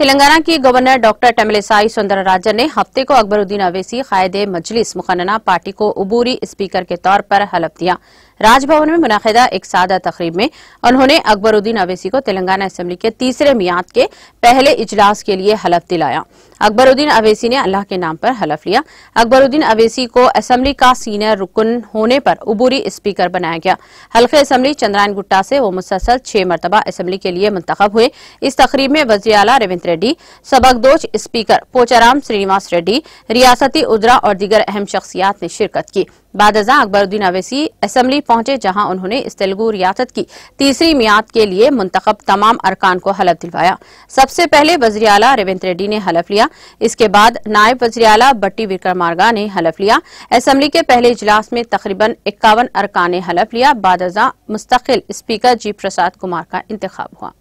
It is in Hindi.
तेलंगाना के गवर्नर डॉक्टर सुंदर राजन ने हफ्ते को अकबरुद्दीन अवैसी कायदे मजलिस मुखनना पार्टी को उबूरी स्पीकर के तौर पर हलफ दिया राजभवन में मुनदा एक सादा तकरीब में उन्होंने अकबरुद्दीन अवैसी को तेलंगाना असम्बली के तीसरे मियाद के पहले इजलास के लिए हलफ दिलाया अकबरुद्दीन अवेसी ने अल्लाह के नाम पर हलफ लिया अकबरुद्दीन अवेसी को असम्बली का सीनियर रुकन होने पर उबूरी स्पीकर बनाया गया हल्के असम्बली चंद्रायन गुट्टा से वो मुसलसल छह मरतबा असम्बली के लिए मुंतब हुए इस तकरीब में वजी अला रविंद रेड्डी सबकदोज स्पीकर पोचाराम श्रीनिवास रेड्डी रियासती उजरा और दीगर अहम शख्सियात ने शिरकत की बाद अकबरुद्दीन अवैसी असम्बली पहुंचे जहां उन्होंने इस तेलुगु रियासत की तीसरी मियाद के लिए मुंतब तमाम अरकान को हलफ दिलवाया सबसे पहले वजरियाला अला रेवंत रेड्डी ने हलफ लिया इसके बाद नायब वजरियाला अला बट्टी विक्रमार्गा ने हलफ लिया असम्बली के पहले इजलास में तकरीबन इक्यावन अरकान ने हलफ लिया बादजा मुस्तकिल स्पीकर जी प्रसाद कुमार का इंतखब हुआ